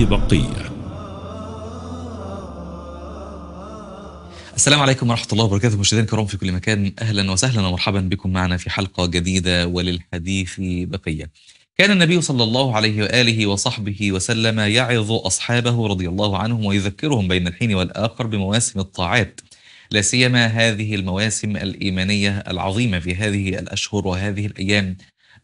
البحث بقيه السلام عليكم ورحمة الله وبركاته مشاهدينا الكرام في كل مكان أهلا وسهلا ومرحبا بكم معنا في حلقة جديدة وللحديث بقية كان النبي صلى الله عليه وآله وصحبه وسلم يعظ أصحابه رضي الله عنهم ويذكرهم بين الحين والآخر بمواسم الطاعات لا سيما هذه المواسم الإيمانية العظيمة في هذه الأشهر وهذه الأيام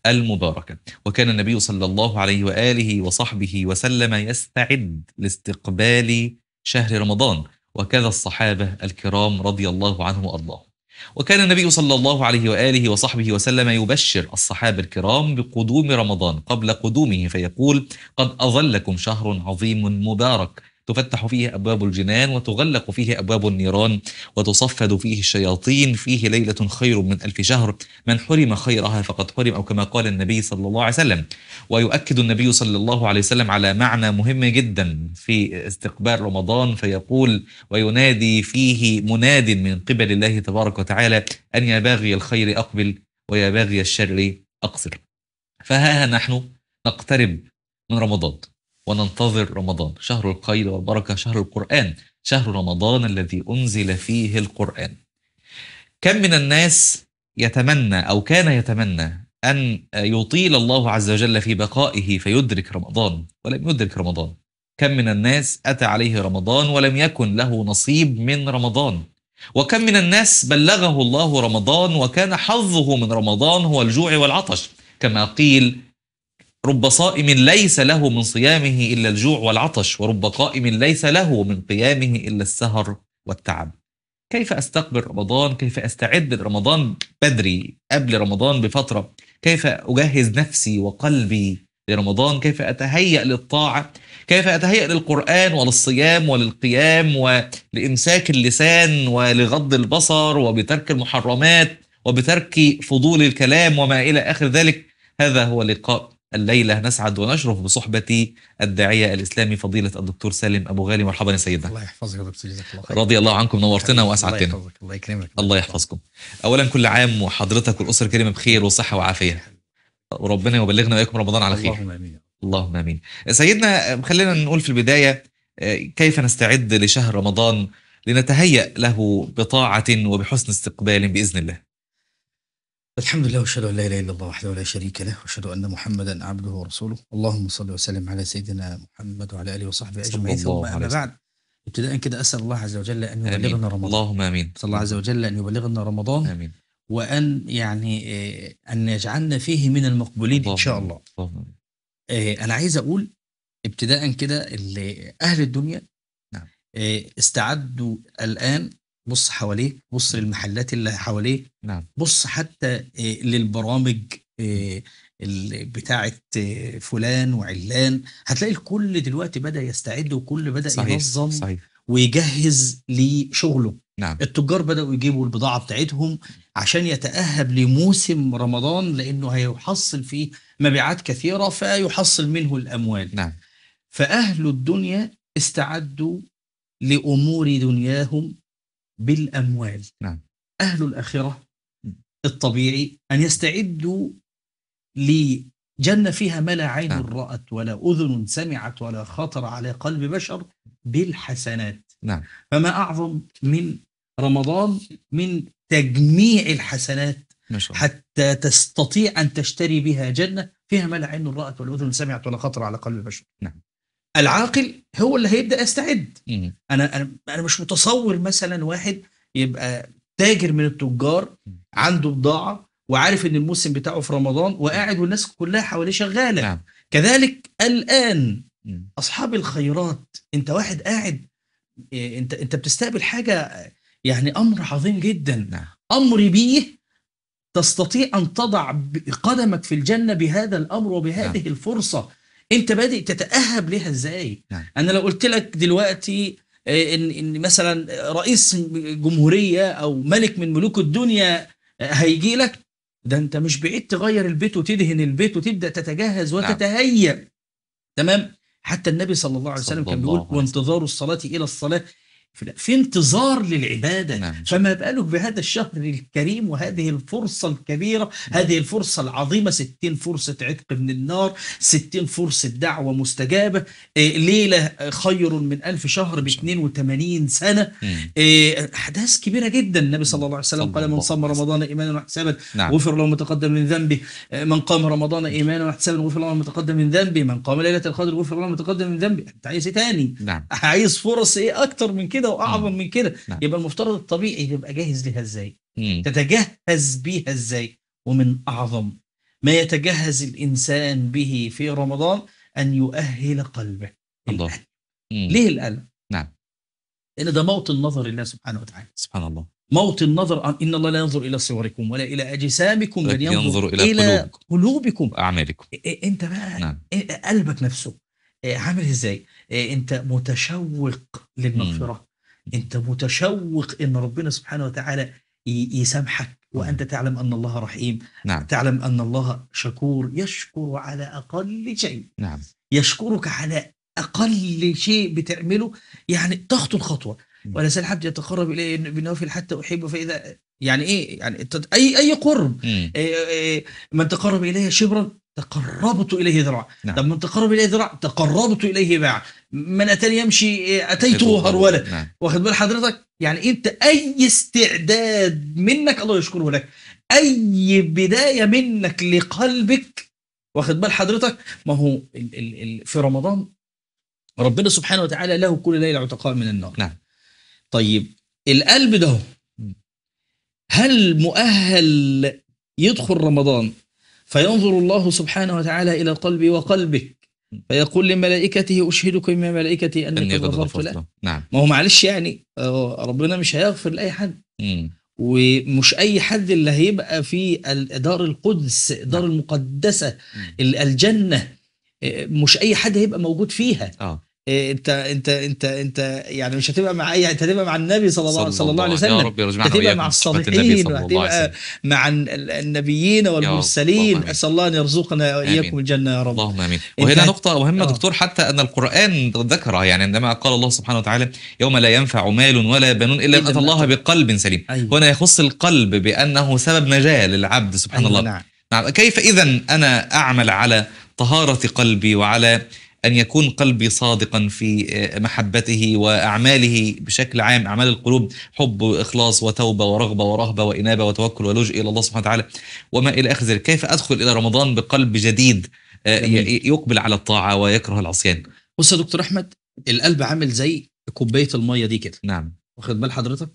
المباركة وكان النبي صلى الله عليه وآله وصحبه وسلم يستعد لاستقبال شهر رمضان وكذا الصحابة الكرام رضي الله عنهم وأرضاهم وكان النبي صلى الله عليه وآله وصحبه وسلم يبشر الصحابة الكرام بقدوم رمضان قبل قدومه فيقول قد أظلكم شهر عظيم مبارك تفتح فيه أبواب الجنان وتغلق فيه أبواب النيران وتصفد فيه الشياطين فيه ليلة خير من ألف شهر من حرم خيرها فقد حرم أو كما قال النبي صلى الله عليه وسلم ويؤكد النبي صلى الله عليه وسلم على معنى مهم جدا في استقبال رمضان فيقول وينادي فيه مناد من قبل الله تبارك وتعالى أن يا باغي الخير أقبل ويا باغي الشر أقصر فها نحن نقترب من رمضان وننتظر رمضان شهر الخير والبركة شهر القرآن شهر رمضان الذي أنزل فيه القرآن كم من الناس يتمنى أو كان يتمنى أن يطيل الله عز وجل في بقائه فيدرك رمضان ولم يدرك رمضان كم من الناس أتى عليه رمضان ولم يكن له نصيب من رمضان وكم من الناس بلغه الله رمضان وكان حظه من رمضان هو الجوع والعطش كما قيل رب صائم ليس له من صيامه إلا الجوع والعطش ورب قائم ليس له من قيامه إلا السهر والتعب كيف أستقبل رمضان كيف أستعد لرمضان بدري قبل رمضان بفترة كيف أجهز نفسي وقلبي لرمضان كيف أتهيأ للطاعة كيف أتهيأ للقرآن وللصيام وللقيام ولإمساك اللسان ولغض البصر وبترك المحرمات وبترك فضول الكلام وما إلى آخر ذلك هذا هو لقاء الليلة نسعد ونشرف بصحبة الداعية الإسلامي فضيلة الدكتور سالم أبو غالي مرحبا يا سيدنا الله يحفظك يا دكتور جزاك الله خير رضي الله عنكم نورتنا وأسعدتنا الله الله يكرمك الله يحفظكم أولا كل عام وحضرتك والأسرة الكريمة بخير وصحة وعافية وربنا يبلغنا وإياكم رمضان على خير اللهم آمين اللهم آمين سيدنا خلينا نقول في البداية كيف نستعد لشهر رمضان لنتهيأ له بطاعة وبحسن استقبال بإذن الله الحمد لله واشهد ان لا اله الا الله وحده لا شريك له واشهد ان محمدا عبده ورسوله اللهم صل وسلم على سيدنا محمد وعلى اله وصحبه اجمعين ثم اما بعد ابتداء كده اسال الله عز وجل ان يبلغنا رمضان اللهم امين اسال الله عز وجل ان يبلغنا رمضان امين وان يعني آه، ان يجعلنا فيه من المقبولين ان شاء الله اللهم آه، انا عايز اقول ابتداء كده اهل الدنيا نعم آه، استعدوا الان بص حواليه بص للمحلات اللي حواليه نعم. بص حتى آه، للبرامج آه، بتاعه آه، فلان وعلان هتلاقي الكل دلوقتي بدا يستعد وكل بدا صحيح. ينظم صحيح. ويجهز لشغله نعم. التجار بداوا يجيبوا البضاعه بتاعتهم عشان يتاهب لموسم رمضان لانه هيحصل فيه مبيعات كثيره فيحصل منه الاموال نعم. فاهل الدنيا استعدوا لامور دنياهم بالأموال نعم. أهل الآخرة الطبيعي أن يستعدوا لجنة فيها ما لا عين نعم. رأت ولا أذن سمعت ولا خطر على قلب بشر بالحسنات نعم. فما أعظم من رمضان من تجميع الحسنات نشو. حتى تستطيع أن تشتري بها جنة فيها ما لا عين رأت ولا أذن سمعت ولا خطر على قلب بشر نعم العاقل هو اللي هيبدا يستعد انا انا انا مش متصور مثلا واحد يبقى تاجر من التجار عنده بضاعه وعارف ان الموسم بتاعه في رمضان وقاعد والناس كلها حواليه شغاله نعم. كذلك الان اصحاب الخيرات انت واحد قاعد إيه، انت انت بتستقبل حاجه يعني امر عظيم جدا نعم. امر بيه تستطيع ان تضع قدمك في الجنه بهذا الامر وبهذه نعم. الفرصه انت بادئ تتاهب ليها ازاي نعم. انا لو قلت لك دلوقتي آه، ان ان مثلا رئيس جمهوريه او ملك من ملوك الدنيا آه، هيجي لك ده انت مش بعيد تغير البيت وتدهن البيت وتبدا تتجهز نعم. وتتهيأ نعم. تمام حتى النبي صلى الله عليه وسلم كان بيقول وانتظار الصلاه الى الصلاه في انتظار للعبادة نعم. فما بالك بهذا الشهر الكريم وهذه الفرصة الكبيرة نعم. هذه الفرصة العظيمة ستين فرصة عتق من النار ستين فرصة دعوة مستجابة إيه، ليلة خير من ألف شهر ب 82 سنة إيه، أحداث كبيرة جدا النبي صلى الله عليه وسلم قال من صام رمضان إيمانا واحتسابا نعم. غفر له ما تقدم من ذنبه إيه، من قام رمضان نعم. إيمانا واحتسابا غفر له ما تقدم من ذنبه من قام ليلة القدر غفر له ما تقدم من ذنبه أنت عايز إيه تاني نعم. عايز فرص إيه أكتر من كده كده واعظم من كده نعم. يبقى المفترض الطبيعي تبقى جاهز ليها ازاي تتجهز بيها ازاي ومن اعظم ما يتجهز الانسان به في رمضان ان يؤهل قلبه الله ليه القلب نعم لان ده موت النظر لله سبحانه وتعالى سبحان الله موت النظر ان الله لا ينظر الى صوركم ولا الى اجسامكم بل ينظر, ينظر الى, إلى قلوبكم اعمالكم انت بقى نعم. قلبك نفسه عامل ازاي انت متشوق للمغفره انت متشوق ان ربنا سبحانه وتعالى يسامحك وانت تعلم ان الله رحيم نعم. تعلم ان الله شكور يشكر على اقل شيء نعم. يشكرك على اقل شيء بتعمله يعني تخطو الخطوه ولا زال حد يتقرب الي بنوافل حتى احبه فاذا يعني ايه يعني اي اي قرب إيه إيه من تقرب الي شبرا تقربت اليه ذراع نعم. طب من تقرب اليه ذراع تقربت اليه باع من اتاني يمشي إيه، اتيته هروله نعم. واخد بال حضرتك يعني انت اي استعداد منك الله يشكره لك اي بدايه منك لقلبك واخد بال حضرتك ما هو في رمضان ربنا سبحانه وتعالى له كل ليله عتقاء من النار نعم طيب القلب ده هل مؤهل يدخل رمضان فينظر الله سبحانه وتعالى إلى القلب وقلبك فيقول لملائكته أشهدك يا ملائكتي أنك أني غفرت غفرت له نعم. ما هو معلش يعني آه، ربنا مش هيغفر لأي حد مم. ومش أي حد اللي هيبقى في دار القدس دار نعم. المقدسة الجنة آه، مش أي حد هيبقى موجود فيها آه. إيه انت انت انت انت يعني مش هتبقى مع اي انت هتبقى مع النبي صلى الله, صلى الله عليه وسلم يا رب يرجعنا هتبقى مع الصالحين وهتبقى مع النبيين والمرسلين اسال الله ان يرزقنا واياكم الجنه يا رب اللهم امين وهنا نقطه مهمه آه. دكتور حتى ان القران ذكرها يعني عندما قال الله سبحانه وتعالى يوم لا ينفع مال ولا بنون الا ان إيه اتى الله بقلب سليم أيوة. هنا يخص القلب بانه سبب نجاه للعبد سبحان أيوة الله نعم. نعم كيف اذا انا اعمل على طهاره قلبي وعلى أن يكون قلبي صادقا في آه، محبته وأعماله بشكل عام أعمال القلوب حب وإخلاص وتوبة ورغبة ورهبة وإنابة وتوكل ولجئ إلى الله سبحانه وتعالى وما إلى آخر ذلك كيف أدخل إلى رمضان بقلب جديد آه، يقبل على الطاعة ويكره العصيان بص يا دكتور أحمد القلب عامل زي كوباية المية دي كده نعم واخد بال حضرتك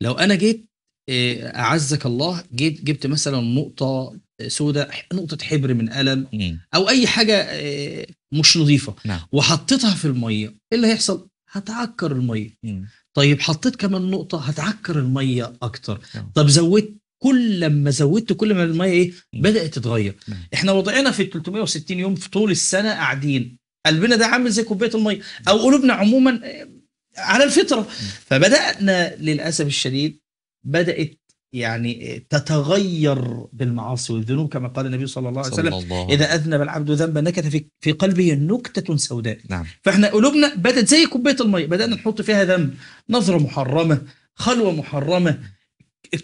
لو أنا جيت آه، أعزك الله جيت جبت مثلا نقطة سوداء نقطه حبر من قلم او اي حاجه آه، مش نظيفه نعم. وحطيتها في الميه ايه اللي هيحصل هتعكر الميه مم. طيب حطيت كمان نقطه هتعكر الميه اكتر مم. نعم. طب زودت كل لما زودت كل ما الميه ايه مم. بدات تتغير مم. نعم. احنا وضعنا في 360 يوم في طول السنه قاعدين قلبنا ده عامل زي كوبايه الميه نعم. او قلوبنا عموما آه، على الفطره فبدانا للاسف الشديد بدات يعني تتغير بالمعاصي والذنوب كما قال النبي صلى الله عليه وسلم الله. إذا أذنب العبد ذنبا نكت في, في قلبه نكتة سوداء نعم. فإحنا قلوبنا بدأت زي كوباية المية بدأنا نحط فيها ذنب نظرة محرمة خلوة محرمة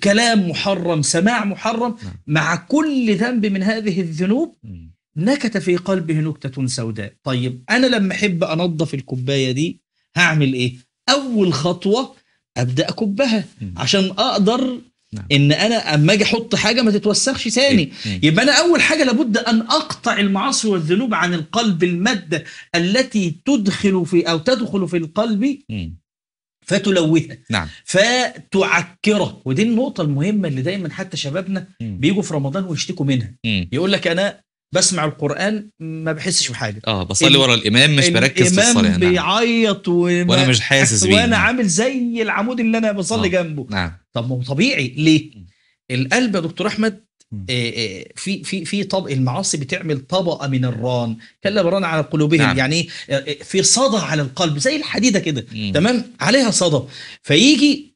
كلام محرم سماع محرم نعم. مع كل ذنب من هذه الذنوب نكت في قلبه نكتة سوداء طيب أنا لما أحب أنظف الكوباية دي هعمل إيه؟ أول خطوة أبدأ أكبها عشان أقدر نعم. ان انا اما اجي احط حاجه ما تتوسخش ثاني إيه، إيه. يبقى انا اول حاجه لابد ان اقطع المعاصي والذنوب عن القلب الماده التي تدخل في او تدخل في القلب إيه. فتلوثه نعم. فتعكره ودي النقطه المهمه اللي دايما حتى شبابنا بيجوا في رمضان ويشتكوا منها مم. يقول لك انا بسمع القران ما بحسش بحاجه اه بصلي ورا الامام مش بركز في الصلاه الامام نعم. بيعيط وانا مش حاسس بيه وانا عامل زي العمود اللي انا بصلي آه. جنبه نعم طب ما هو طبيعي ليه؟ القلب يا دكتور احمد آه، آه، في في في طبق المعاصي بتعمل طبقه من الران كلا بران على قلوبهم نعم. يعني آه، في صدى على القلب زي الحديده كده تمام عليها صدى فيجي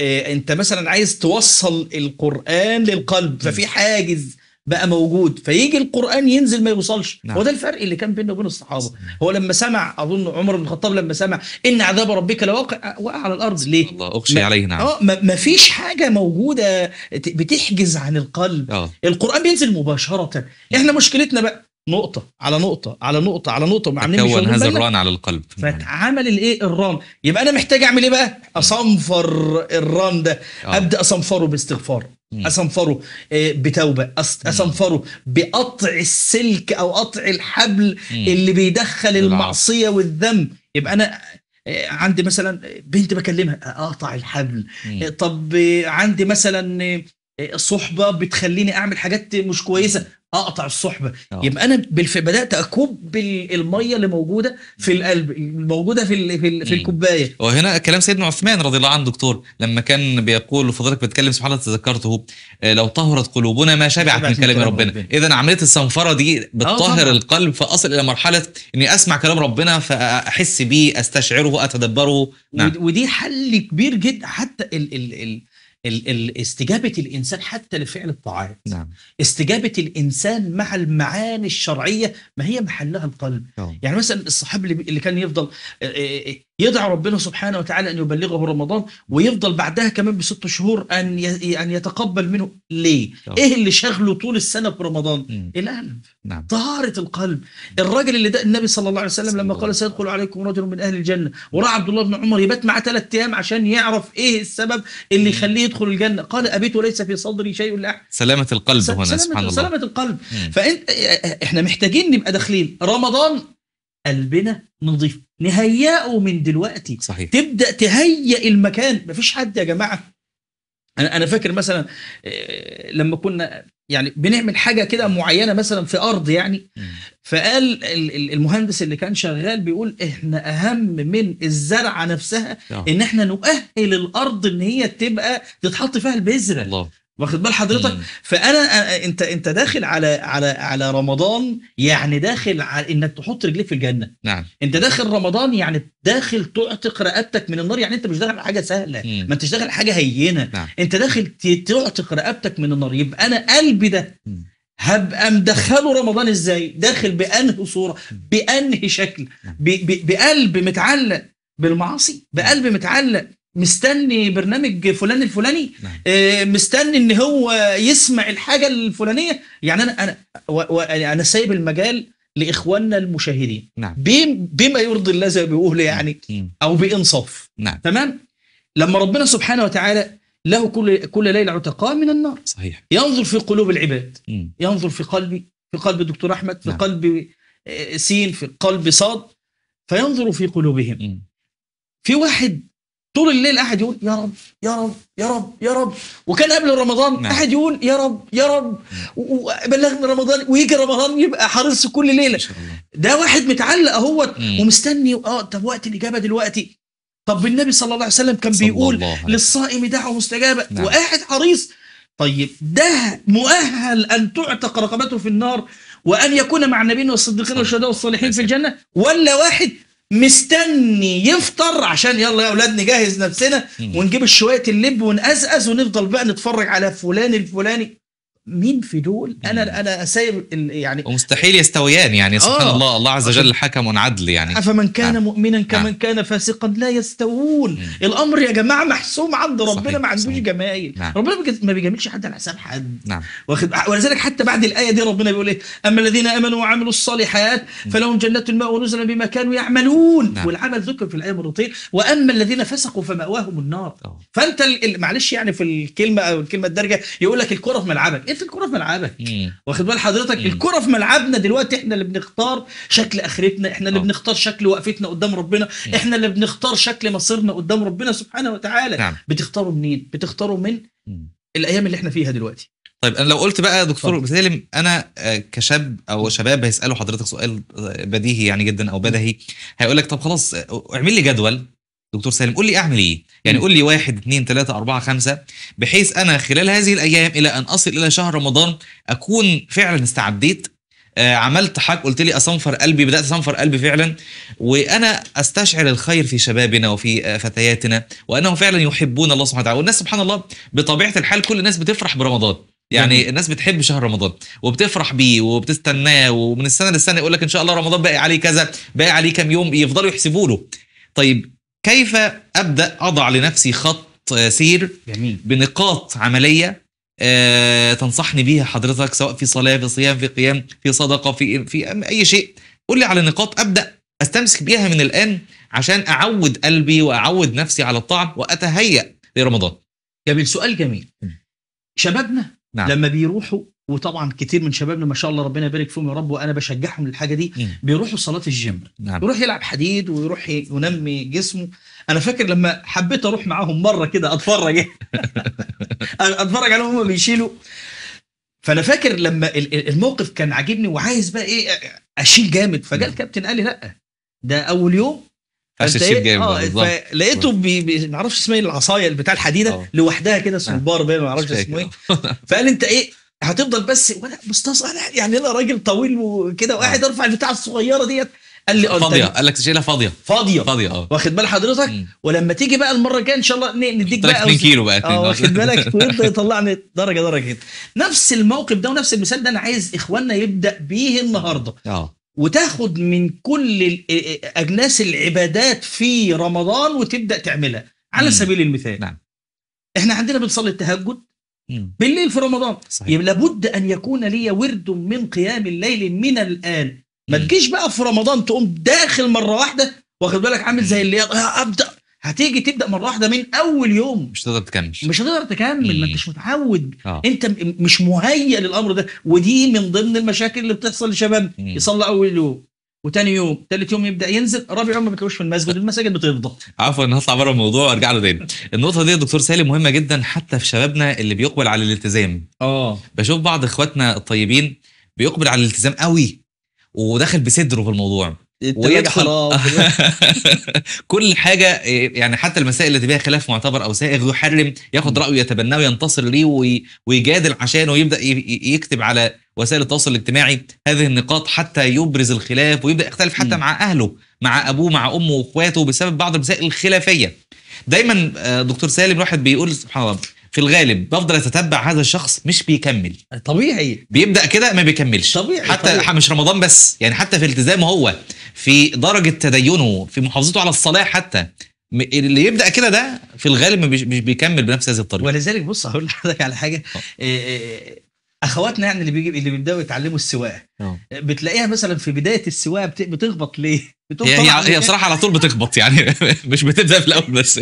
انت مثلا عايز توصل القران للقلب ففي حاجز بقى موجود فيجي القرآن ينزل ما يوصلش نعم. هو ده الفرق اللي كان بيننا وبين الصحابة هو لما سمع أظن عمر بن الخطاب لما سمع إن عذاب ربك لواقع وقع على الأرض ليه الله اخشي عليه نعم آه ما... فيش حاجة موجودة بتحجز عن القلب أوه. القرآن بينزل مباشرة إحنا مشكلتنا بقى نقطة على نقطة على نقطة على نقطة وعاملين مش هذا الران على القلب فاتعمل الايه الران يبقى انا محتاج اعمل ايه بقى؟ اصنفر الران ده أوه. ابدا اصنفره باستغفار اصنفره إيه، بتوبه اصنفره بقطع السلك او قطع الحبل اللي بيدخل المعصيه والذنب يبقى انا إيه، عندي مثلا بنت بكلمها اقطع الحبل إيه، طب عندي مثلا صحبه بتخليني اعمل حاجات مش كويسه اقطع الصحبه أوه. يبقى انا بالف... بدات اكب الميه اللي موجوده في القلب الموجوده في ال... في, ال... في الكوبايه وهنا كلام سيدنا عثمان رضي الله عنه دكتور لما كان بيقول وفضلتك بتكلم سبحان الله تذكرته آه، لو طهرت قلوبنا ما شبعت من كلام ربنا, ربنا. اذا عمليه الصنفره دي آه، بتطهر القلب فاصل الى مرحله اني اسمع كلام ربنا فاحس بيه استشعره اتدبره نعم. ودي حل كبير جدا حتى ال... ال... ال... ال ال استجابه الانسان حتى لفعل الطاعات نعم. استجابه الانسان مع المعاني الشرعيه ما هي محلها القلب نعم. يعني مثلا الصحابي اللي كان يفضل يدع ربنا سبحانه وتعالى أن يبلغه رمضان ويفضل بعدها كمان بست شهور أن أن يتقبل منه ليه؟ طبعا. إيه اللي شغله طول السنة في رمضان؟ القلب نعم. طهارة القلب الراجل اللي ده النبي صلى الله عليه وسلم لما قال سيدخل عليكم رجل من أهل الجنة وراح عبد الله بن عمر يبات معاه ثلاث أيام عشان يعرف إيه السبب اللي يخليه يدخل الجنة قال أبيت وليس في صدري شيء لأحد سلامة القلب هنا سبحان الله سلامة القلب فأنت إحنا محتاجين نبقى داخلين رمضان قلبنا نضيف نهيئه من دلوقتي صحيح. تبدا تهيئ المكان مفيش حد يا جماعه انا انا فاكر مثلا آه، لما كنا يعني بنعمل حاجه كده معينه مثلا في ارض يعني فقال المهندس اللي كان شغال بيقول احنا اهم من الزرعه نفسها آه. ان احنا نؤهل الارض ان هي تبقى تتحط فيها البذره الله. واخد بال حضرتك مم. فانا انت انت داخل على على على رمضان يعني داخل على انك تحط رجليك في الجنه نعم انت داخل رمضان يعني داخل تعتق رقبتك من النار يعني انت مش داخل على حاجه سهله مم. ما انتش داخل على حاجه هينه نعم. انت داخل تعتق رقبتك من النار يبقى انا قلبي ده مم. هبقى مدخله رمضان ازاي داخل بانهي صوره بانهي شكل نعم. ب ب بقلب متعلق بالمعاصي بقلب متعلق مستني برنامج فلان الفلاني نعم. آه، مستني ان هو يسمع الحاجه الفلانيه يعني انا انا و و يعني انا سايب المجال لاخواننا المشاهدين نعم. بما يرضي الله زي بيقول نعم. يعني نعم. او بانصاف نعم. تمام لما ربنا سبحانه وتعالى له كل كل ليله عتقاء من النار صحيح ينظر في قلوب العباد مم. ينظر في قلبي في قلب الدكتور احمد في نعم. قلب آه، سين في قلب صاد فينظر في قلوبهم مم. في واحد طول الليل قاعد يقول يا رب يا رب يا رب يا رب وكان قبل رمضان قاعد نعم. يقول يا رب يا رب نعم. وبلغنا رمضان ويجي رمضان يبقى حريص كل ليله ده واحد متعلق اهوت ومستني اه طب وقت الاجابه دلوقتي طب النبي صلى الله عليه وسلم كان بيقول للصائم دعوه مستجابه نعم. وقاعد حريص طيب ده مؤهل ان تعتق رقبته في النار وان يكون مع النبيين والصديقين والشهداء والصالحين في الجنه ولا واحد مستني يفطر عشان يلا يا اولاد نجهز نفسنا ونجيب شويه اللب ونقزقز ونفضل بقى نتفرج على فلان الفلاني مين في دول انا انا سايب يعني ومستحيل يستويان يعني آه. سبحان آه الله الله عز وجل حكم عدل يعني افمن كان آه. مؤمنا كمن آه. كان فاسقا لا يستوون آه. الامر يا جماعه محسوم عند ربنا صحيح. ما عندوش جمايل نعم. ربنا ما بيجاملش حد على حساب حد نعم. واخد ولذلك حتى بعد الايه دي ربنا بيقول ايه اما الذين امنوا وعملوا الصالحات فلهم جنات الماء ونزلا بما كانوا يعملون نعم. والعمل ذكر في الايه مرتين واما الذين فسقوا فمأواهم النار أوه. فانت معلش يعني في الكلمه او الكلمه الدارجه يقول لك الكره في ملعبك إيه انت الكره في ملعبك واخد بال حضرتك الكره في ملعبنا دلوقتي احنا اللي بنختار شكل اخرتنا احنا اللي أوه. بنختار شكل وقفتنا قدام ربنا مم. احنا اللي بنختار شكل مصيرنا قدام ربنا سبحانه وتعالى نعم. بتختاروا منين بتختاروا من مم. الايام اللي احنا فيها دلوقتي طيب انا لو قلت بقى دكتور سالم انا آه، كشاب او شباب هيسالوا حضرتك سؤال آه، بديهي يعني جدا او بدهي هيقول لك طب خلاص آه، اعمل لي جدول دكتور سالم قول لي اعمل ايه يعني قول لي واحد اثنين ثلاثة أربعة خمسة بحيث أنا خلال هذه الأيام إلى أن أصل إلى شهر رمضان أكون فعلا استعديت آه، عملت حاج قلت لي أصنفر قلبي بدأت أصنفر قلبي فعلا وأنا أستشعر الخير في شبابنا وفي آه، فتياتنا وأنهم فعلا يحبون الله سبحانه وتعالى والناس سبحان الله بطبيعة الحال كل الناس بتفرح برمضان يعني الناس بتحب شهر رمضان وبتفرح بيه وبتستناه ومن السنه للسنه يقول لك ان شاء الله رمضان باقي عليه كذا باقي عليه كم يوم يفضلوا يحسبوا له طيب كيف ابدا اضع لنفسي خط آه، سير جميل. بنقاط عمليه آه تنصحني بيها حضرتك سواء في صلاه في صيام في قيام في صدقه في في اي شيء قول لي على نقاط ابدا استمسك بيها من الان عشان اعود قلبي واعود نفسي على الطعم واتهيأ لرمضان جميل سؤال جميل شبابنا نعم. لما بيروحوا وطبعا كتير من شبابنا ما شاء الله ربنا يبارك فيهم يا رب وانا بشجعهم للحاجه دي بيروحوا صالات الجيم نعم. يروح يلعب حديد ويروح ينمي جسمه انا فاكر لما حبيت اروح معاهم مره كده اتفرج اتفرج عليهم هم بيشيلوا فانا فاكر لما الموقف كان عاجبني وعايز بقى ايه اشيل جامد فجاء نعم. الكابتن قال لي لا ده اول يوم عايز تشيل إيه؟ جامد اه لقيته ما اعرفش اسمها العصايه بتاع الحديده لوحدها كده سلبار ما اعرفش اسمه ايه, آه. نعم. إيه. فقال انت ايه هتفضل بس وانا انا يعني انا راجل طويل وكده واحد آه. ارفع البتاع الصغيره ديت قال لي اه فاضيه قال لك تشيلها فاضيه فاضيه فاضيه اه واخد بال حضرتك مم. ولما تيجي بقى المره الجايه ان شاء الله نديك بقى 2 كيلو بقى اه واخد بالك يطلعني درجه درجه كده نفس الموقف ده ونفس المثال ده انا عايز اخواننا يبدا بيه النهارده اه وتاخد من كل اجناس العبادات في رمضان وتبدا تعملها على مم. سبيل المثال نعم احنا عندنا بنصلي التهجد بالليل في رمضان صحيح. يبقى لابد ان يكون لي ورد من قيام الليل من الان ما تجيش بقى في رمضان تقوم داخل مره واحده واخد بالك عامل زي اللي ابدا هتيجي تبدا مره واحده من اول يوم مش هتقدر تكمل مش هتقدر تكمل ما انتش متعود آه. انت مش مهيئ للامر ده ودي من ضمن المشاكل اللي بتحصل لشباب يصلي اول يوم وتاني يوم تالت يوم يبدا ينزل رابع يوم ما بتلاقوش في المسجد المساجد بتفضى عفوا انا هطلع بره الموضوع وارجع له تاني النقطه دي يا دكتور سالم مهمه جدا حتى في شبابنا اللي بيقبل على الالتزام اه بشوف بعض اخواتنا الطيبين بيقبل على الالتزام قوي وداخل بصدره في الموضوع ويدخل كل حاجه يعني حتى المسائل اللي فيها خلاف معتبر او سائغ يحرم ياخد رايه يتبناه وينتصر ليه ويجادل عشانه ويبدا يكتب على وسائل التواصل الاجتماعي هذه النقاط حتى يبرز الخلاف ويبدا يختلف حتى مع اهله مع ابوه مع امه واخواته بسبب بعض المسائل الخلافيه دايما آه، دكتور سالم الواحد بيقول سبحان الله في الغالب بفضل اتتبع هذا الشخص مش بيكمل طبيعي بيبدا كده ما بيكملش طبيعي حتى طبيعي. مش رمضان بس يعني حتى في التزامه هو في درجه تدينه في محافظته على الصلاه حتى اللي يبدا كده ده في الغالب مش بيكمل بنفس هذه الطريقه ولذلك بص هقول لحضرتك على حاجه آه. آه، آه، اخواتنا يعني اللي بيجي اللي بيبداوا يتعلموا السواقه اه. بتلاقيها مثلا في بدايه السواقه بت... بتخبط ليه؟ هي هي, هي بصراحه على طول بتخبط يعني مش بتبدا في الاول بس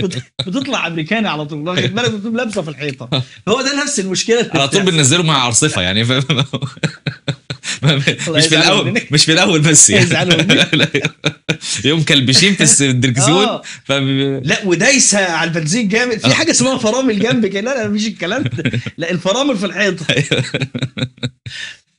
بتطلع امريكاني على طول واخد بالك بتقوم لابسه في الحيطه هو ده نفس المشكله على طول بننزله مع عرصفه يعني مش في الاول منك. مش في الاول بس يعني يوم كلبشين في الدركسيون آه. لا ودايسه على البنزين جامد في آه. حاجه اسمها فرامل جنب كده لا مفيش الكلام ده لا الفرامل في الحيطه أيوه.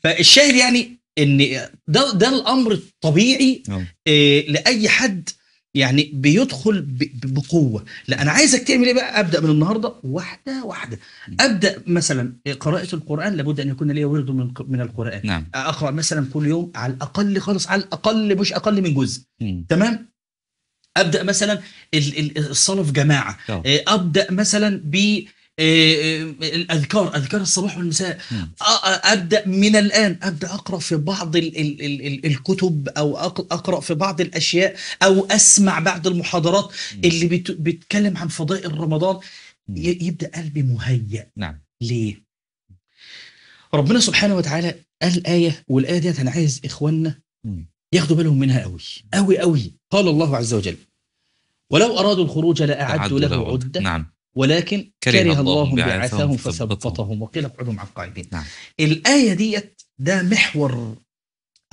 فالشاهد يعني ان ده ده الامر الطبيعي آه. لاي حد يعني بيدخل بقوه لا انا عايزك تعمل ايه بقى ابدا من النهارده واحده واحده ابدا مثلا قراءه القران لابد ان يكون لي ورد من من القران نعم. اقرا مثلا كل يوم على الاقل خالص على الاقل مش اقل من جزء مم. تمام ابدا مثلا الصلاه في جماعه آه، ابدا مثلا ب إيه، إيه، الاذكار اذكار الصباح والمساء ابدا من الان ابدا اقرا في بعض الـ الـ الـ الكتب او اقرا في بعض الاشياء او اسمع بعض المحاضرات اللي بتتكلم عن فضائل رمضان يبدا قلبي مهيئ نعم ليه ربنا سبحانه وتعالى قال ايه والايه ديت انا عايز اخواننا ياخدوا بالهم منها قوي قوي قوي قال الله عز وجل ولو ارادوا الخروج لاعدوا له عده نعم ولكن كره الله بعثهم فثبطهم وقيل اقعدوا مع القاعدين نعم. الآية ديت ده محور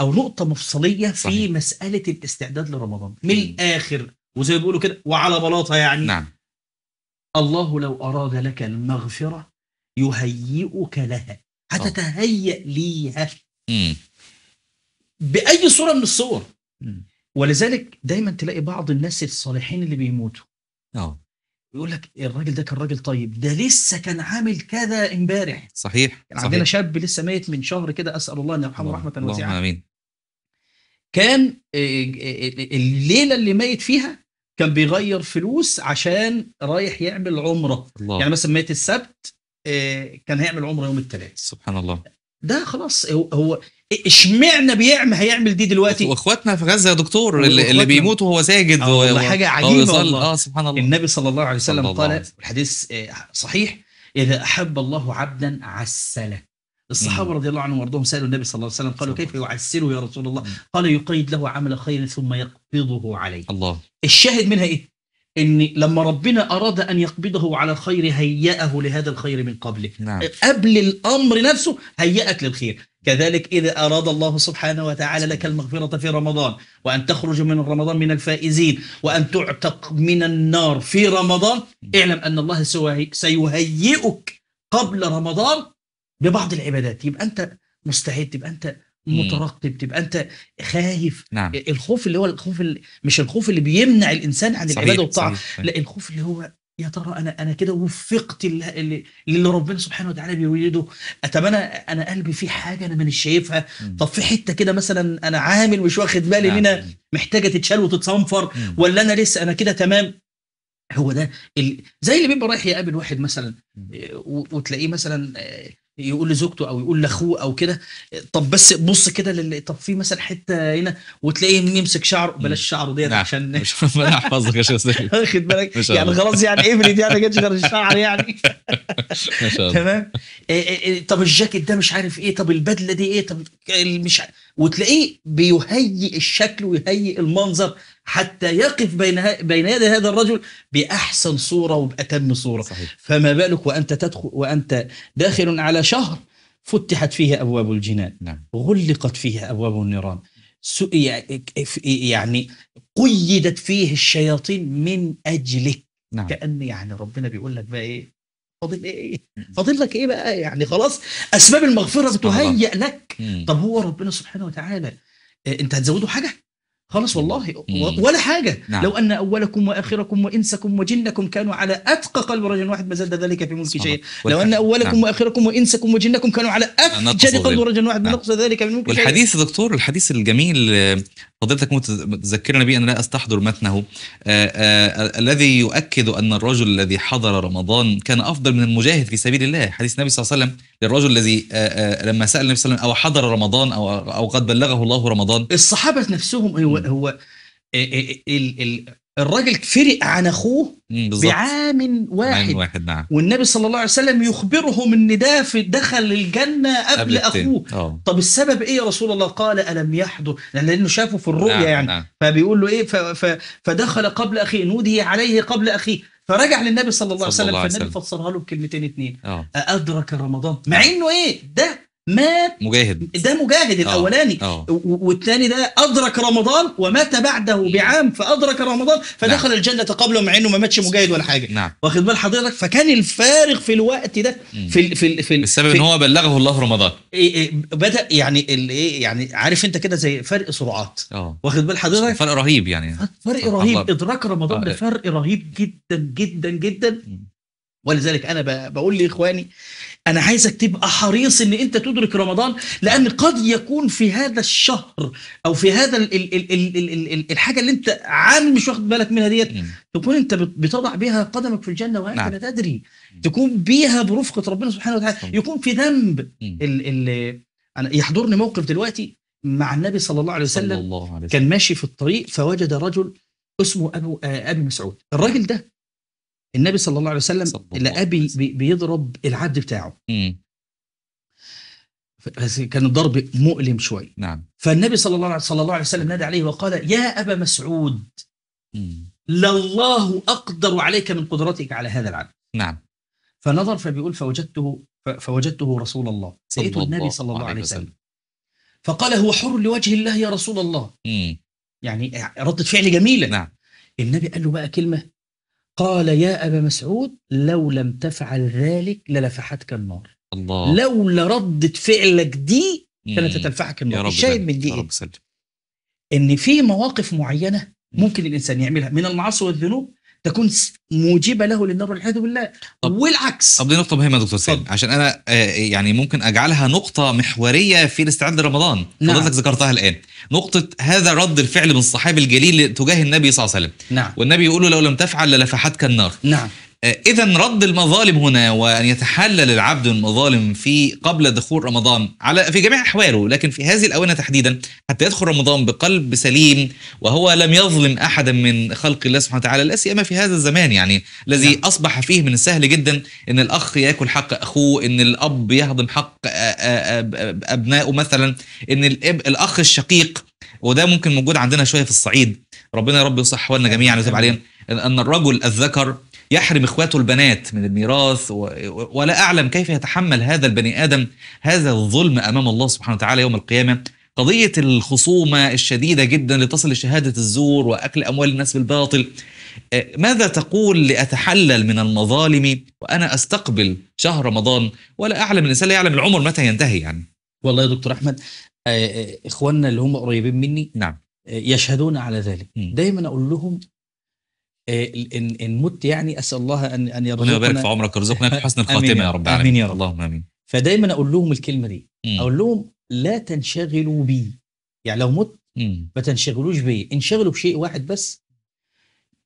أو نقطة مفصلية في صحيح. مسألة الاستعداد لرمضان من إيه. الآخر وزي ما بيقولوا كده وعلى بلاطة يعني نعم. الله لو أراد لك المغفرة يهيئك لها هتتهيأ ليها إيه. بأي صورة من الصور إيه. ولذلك دايما تلاقي بعض الناس الصالحين اللي بيموتوا أوه. يقول لك الراجل ده كان راجل طيب ده لسه كان عامل كذا امبارح صحيح كان صحيح. عندنا شاب لسه ميت من شهر كده اسال الله ان يرحمه رحمه واسعه امين كان آه، آه، الليله اللي ميت فيها كان بيغير فلوس عشان رايح يعمل عمره الله. يعني مثلا ميت السبت آه، كان هيعمل عمره يوم الثلاث سبحان الله ده خلاص هو اشمعنى بيعمل هيعمل دي دلوقتي واخواتنا في غزه يا دكتور اللي, اللي بيموتوا وهو ساجد اه والله حاجه آه، عجيبه والله اه سبحان الله النبي صلى الله عليه وسلم الله قال الحديث آه، صحيح اذا احب الله عبدا عسله الصحابه رضي الله عنهم وارضاهم سالوا النبي صلى الله عليه وسلم قالوا كيف يعسله يا رسول الله؟ قال يقيد له عمل خير ثم يقبضه عليه. الله الشاهد منها ايه؟ ان لما ربنا اراد ان يقبضه على الخير هيأه لهذا الخير من قبله نعم. قبل الامر نفسه هيأك للخير كذلك إذا أراد الله سبحانه وتعالى لك المغفرة في رمضان وأن تخرج من رمضان من الفائزين وأن تعتق من النار في رمضان اعلم أن الله سيهيئك قبل رمضان ببعض العبادات يبقى أنت مستعد تبقى أنت مترقب تبقى انت خايف نعم. الخوف اللي هو الخوف اللي مش الخوف اللي بيمنع الانسان عن العباده والطاعه لا الخوف اللي هو يا ترى انا انا كده وفقت اللي, ربنا سبحانه وتعالى بيريده طب انا انا قلبي فيه حاجه انا مانيش شايفها طب في حته كده مثلا انا عامل مش واخد بالي لنا محتاجه تتشال وتتصنفر ولا انا لسه انا كده تمام هو ده ال... زي اللي بيبقى رايح يقابل واحد مثلا آه، وتلاقيه مثلا آه، يقول لزوجته او يقول لاخوه او كده طب بس بص كده لل... طب في مثلا حته هنا وتلاقيه يمسك شعره بلاش شعره ديت نعم. عشان مش يحفظك يا شيخ واخد بالك يعني خلاص يعني ابرد يعني جاتش غير الشعر يعني تمام إيه، إيه، إيه، طب الجاكيت ده مش عارف ايه طب البدله دي ايه طب مش وتلاقيه بيهيئ الشكل ويهيئ المنظر حتى يقف بين بين يدي هذا الرجل باحسن صوره وباتم صوره صحيح. فما بالك وانت تدخل وانت داخل على شهر فتحت فيه ابواب الجنان نعم. غلقت فيه ابواب النيران يعني قيدت فيه الشياطين من اجلك نعم. كان يعني ربنا بيقول لك بقى ايه فاضل ايه فاضل لك ايه بقى يعني خلاص اسباب المغفره بتهيأ لك طب هو ربنا سبحانه وتعالى آه، انت هتزوده حاجه خلاص والله ولا حاجة نعم. لو أن أولكم وآخركم وإنسكم وجنكم كانوا على أتقى قلب رجل واحد ما زاد ذلك في ملك شيء لو أن أولكم نعم. وآخركم وإنسكم وجنكم كانوا على اتقى قلب رجل واحد ما نعم. نقص ذلك في ملك شيء والحديث دكتور الحديث الجميل فضيلتك به أنا لا أستحضر متنه آه، آه، الذي يؤكد أن الرجل الذي حضر رمضان كان أفضل من المجاهد في سبيل الله حديث النبي صلى الله عليه وسلم للرجل الذي آه، لما سأل النبي صلى الله عليه وسلم أو حضر رمضان أو, أو قد بلغه الله رمضان الصحابة نفسهم هو, هو إيه، إيه، إيه، الراجل فرق عن اخوه بعام واحد, واحد نعم. والنبي صلى الله عليه وسلم يخبرهم ان ده في دخل الجنه قبل, قبل اخوه أوه. طب السبب ايه يا رسول الله قال الم يحضر لانه شافه في الرؤيا نعم يعني نعم. فبيقول له ايه فدخل قبل اخيه نودي عليه قبل اخيه فرجع للنبي صلى الله عليه وسلم فالنبي فسرها له بكلمتين اتنين اه. ادرك رمضان مع انه ايه ده مات مجاهد ده مجاهد آه. الاولاني آه. والثاني ده ادرك رمضان ومات بعده بعام فادرك رمضان فدخل نعم. الجنه قبله مع انه ما ماتش مجاهد ولا حاجه نعم. واخد بال حضرتك فكان الفارق في الوقت ده في الـ في الـ في السبب ان هو بلغه الله في رمضان إيه إيه بدا يعني ايه يعني عارف انت كده زي فرق سرعات أوه. واخد بال حضرتك فرق رهيب يعني فرق رهيب الله. ادراك رمضان ده آه. فرق رهيب جدا جدا جدا ولذلك انا بقول لاخواني أنا عايزك تبقى حريص إن أنت تدرك رمضان لأن قد يكون في هذا الشهر أو في هذا الـ الـ الـ الـ الـ الـ الحاجة اللي أنت عامل مش واخد بالك منها ديت تكون أنت بتضع بها قدمك في الجنة وأنت نعم. لا تدري تكون بيها برفقة ربنا سبحانه وتعالى يكون في ذنب الـ الـ أنا يحضرني موقف دلوقتي مع النبي صلى الله عليه وسلم الله عليه كان ماشي في الطريق فوجد رجل اسمه أبو آه، أبي مسعود الراجل ده النبي صلى الله عليه وسلم لقاه بيضرب العبد بتاعه مم. كان الضرب مؤلم شويه نعم فالنبي صلى الله صلى الله عليه وسلم نادى عليه وقال يا ابا مسعود لله اقدر عليك من قدرتك على هذا العبد نعم فنظر فبيقول فوجدته فوجدته رسول الله لقيت النبي صلى الله عليه وسلم فقال هو حر لوجه الله يا رسول الله مم. يعني ردة فعل جميلة نعم النبي قال له بقى كلمة قال يا أبا مسعود لو لم تفعل ذلك للفحتك النار الله لو لردة فعلك دي كانت تلفحك النار الشاهد من دي إيه؟ ان في مواقف معينه ممكن الانسان يعملها من المعاصي والذنوب تكون موجبه له للنار والعياذ بالله والعكس طب دي نقطه مهمه دكتور سالم عشان انا آه، يعني ممكن اجعلها نقطه محوريه في الاستعداد لرمضان نعم. حضرتك ذكرتها الان نقطه هذا رد الفعل من الصحابي الجليل تجاه النبي صلى الله عليه وسلم نعم والنبي يقول له لو لم تفعل للفحتك النار نعم آه، اذا رد المظالم هنا وان يتحلل العبد المظالم في قبل دخول رمضان على في جميع احواله لكن في هذه الاونه تحديدا حتى يدخل رمضان بقلب سليم وهو لم يظلم احدا من خلق الله سبحانه وتعالى لا سيما في هذا الزمان يعني الذي نعم. اصبح فيه من السهل جدا ان الاخ ياكل حق اخوه ان الاب يهضم حق آه، آه، ابنائه مثلا ان الأب الاخ الشقيق وده ممكن موجود عندنا شويه في الصعيد ربنا يا رب يصح احوالنا جميعا ويتوب علينا ان الرجل الذكر يحرم اخواته البنات من الميراث ولا اعلم كيف يتحمل هذا البني ادم هذا الظلم امام الله سبحانه وتعالى يوم القيامه قضيه الخصومه الشديده جدا لتصل لشهاده الزور واكل اموال الناس بالباطل آه، ماذا تقول لأتحلل من المظالم وأنا أستقبل شهر رمضان ولا أعلم الإنسان لا يعلم العمر متى ينتهي يعني والله يا دكتور أحمد آه، آه، إخواننا اللي هم قريبين مني نعم يشهدون على ذلك دايما أقول لهم آه، ان ان مت يعني اسال الله ان ان يرزقنا يبارك في عمرك ويرزقنا في حسن الخاتمه يا رب العالمين امين يا رب اللهم امين فدايما اقول لهم الكلمه دي مم. اقول لهم لا تنشغلوا بي يعني لو مت ما تنشغلوش بي انشغلوا بشيء واحد بس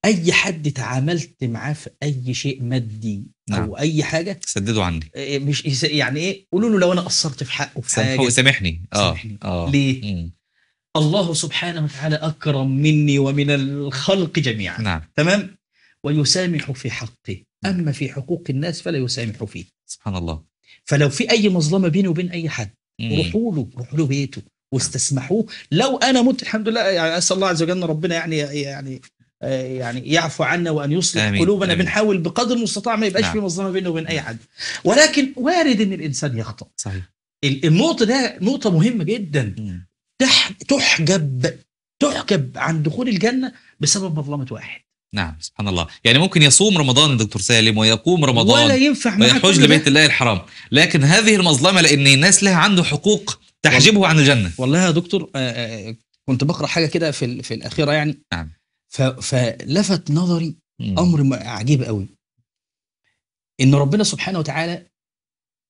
اي حد تعاملت معاه في اي شيء مادي نعم. او اي حاجه سددوا عني آه، مش يعني ايه قولوا له لو انا قصرت في حقه في حاجه سامحني اه سامحني. اه ليه؟ مم. الله سبحانه وتعالى أكرم مني ومن الخلق جميعا نعم. تمام ويسامح في حقي أما في حقوق الناس فلا يسامح فيه سبحان الله فلو في أي مظلمة بيني وبين أي حد روحوا له روحوا له بيته واستسمحوه لو أنا مت الحمد لله يعني أسأل الله عز وجل ربنا يعني يعني يعني يعفو عنا وان يصلح آمين قلوبنا آمين بنحاول بقدر المستطاع ما يبقاش نعم. في مظلمه بينه وبين اي حد ولكن وارد ان الانسان يخطا صحيح النقطه ده نقطه مهمه جدا مم. تحجب تحجب عن دخول الجنه بسبب مظلمه واحد نعم سبحان الله يعني ممكن يصوم رمضان دكتور سالم ويقوم رمضان ولا ينفع ويحج لبيت الله الحرام لكن هذه المظلمه لان الناس لها عنده حقوق تحجبه عن الجنه والله يا دكتور آه، آه، آه، كنت بقرا حاجه كده في في الاخيره يعني نعم فلفت نظري امر عجيب قوي ان ربنا سبحانه وتعالى